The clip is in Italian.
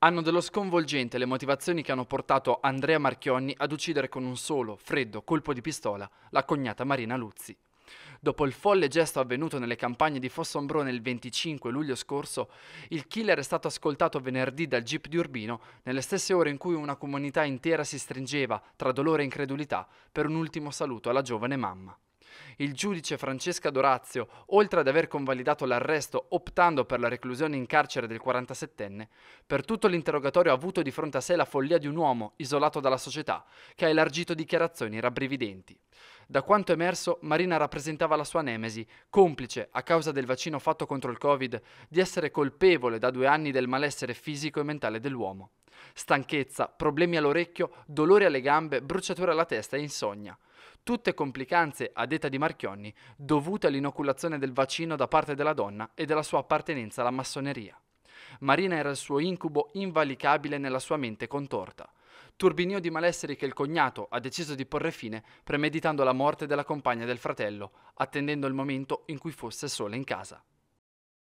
Hanno dello sconvolgente le motivazioni che hanno portato Andrea Marchionni ad uccidere con un solo, freddo colpo di pistola la cognata Marina Luzzi. Dopo il folle gesto avvenuto nelle campagne di Fossombrone il 25 luglio scorso, il killer è stato ascoltato venerdì dal jeep di Urbino nelle stesse ore in cui una comunità intera si stringeva, tra dolore e incredulità, per un ultimo saluto alla giovane mamma. Il giudice Francesca Dorazio, oltre ad aver convalidato l'arresto optando per la reclusione in carcere del 47enne, per tutto l'interrogatorio ha avuto di fronte a sé la follia di un uomo isolato dalla società, che ha elargito dichiarazioni rabbrividenti. Da quanto emerso, Marina rappresentava la sua nemesi, complice, a causa del vaccino fatto contro il Covid, di essere colpevole da due anni del malessere fisico e mentale dell'uomo stanchezza, problemi all'orecchio, dolori alle gambe, bruciature alla testa e insonnia. Tutte complicanze, a detta di Marchionni, dovute all'inoculazione del vaccino da parte della donna e della sua appartenenza alla massoneria. Marina era il suo incubo invalicabile nella sua mente contorta. Turbinio di malesseri che il cognato ha deciso di porre fine premeditando la morte della compagna del fratello, attendendo il momento in cui fosse sola in casa.